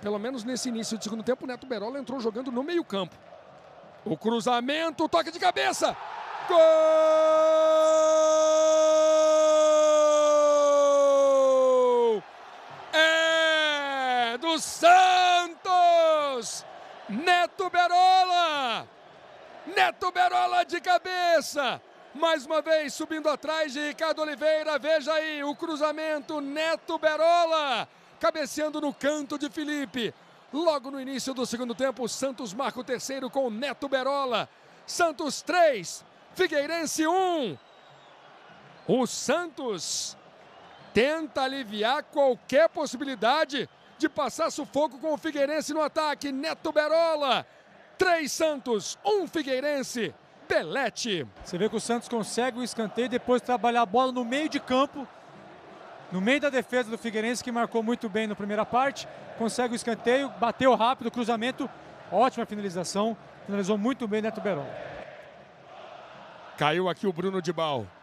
pelo menos nesse início do segundo tempo, o Neto Berola entrou jogando no meio-campo. O cruzamento, o toque de cabeça. Gol! É do Santos! Neto Berola! Neto Berola de cabeça! Mais uma vez subindo atrás de Ricardo Oliveira. Veja aí o cruzamento Neto Berola cabeceando no canto de Felipe. Logo no início do segundo tempo, Santos marca o terceiro com o Neto Berola. Santos 3, Figueirense 1. Um. O Santos tenta aliviar qualquer possibilidade de passar sufoco com o Figueirense no ataque. Neto Berola, 3 Santos, 1 um Figueirense, Belete. Você vê que o Santos consegue o escanteio depois trabalhar a bola no meio de campo no meio da defesa do Figueirense, que marcou muito bem na primeira parte, consegue o escanteio, bateu rápido, cruzamento, ótima finalização, finalizou muito bem Neto né, Beron. Caiu aqui o Bruno Dibal.